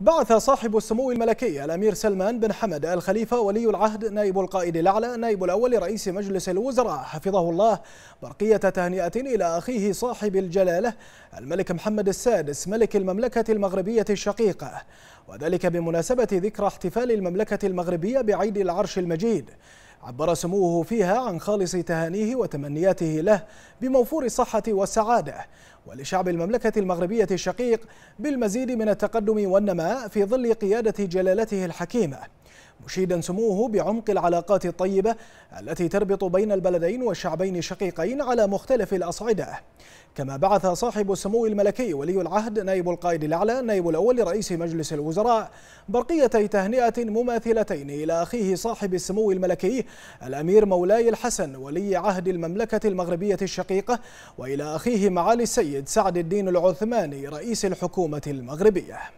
بعث صاحب السمو الملكي الأمير سلمان بن حمد الخليفة ولي العهد نائب القائد الأعلى نائب الأول لرئيس مجلس الوزراء حفظه الله برقية تهنئة إلى أخيه صاحب الجلالة الملك محمد السادس ملك المملكة المغربية الشقيقة وذلك بمناسبة ذكرى احتفال المملكة المغربية بعيد العرش المجيد عبر سموه فيها عن خالص تهانيه وتمنياته له بموفور الصحة والسعادة ولشعب المملكة المغربية الشقيق بالمزيد من التقدم والنماء في ظل قيادة جلالته الحكيمة مشيدا سموه بعمق العلاقات الطيبة التي تربط بين البلدين والشعبين الشقيقين على مختلف الأصعدة كما بعث صاحب السمو الملكي ولي العهد نائب القائد الأعلى نائب الأول رئيس مجلس الوزراء برقيتي تهنئة مماثلتين إلى أخيه صاحب السمو الملكي الأمير مولاي الحسن ولي عهد المملكة المغربية الشقيقة وإلى أخيه معالي السيد سعد الدين العثماني رئيس الحكومة المغربية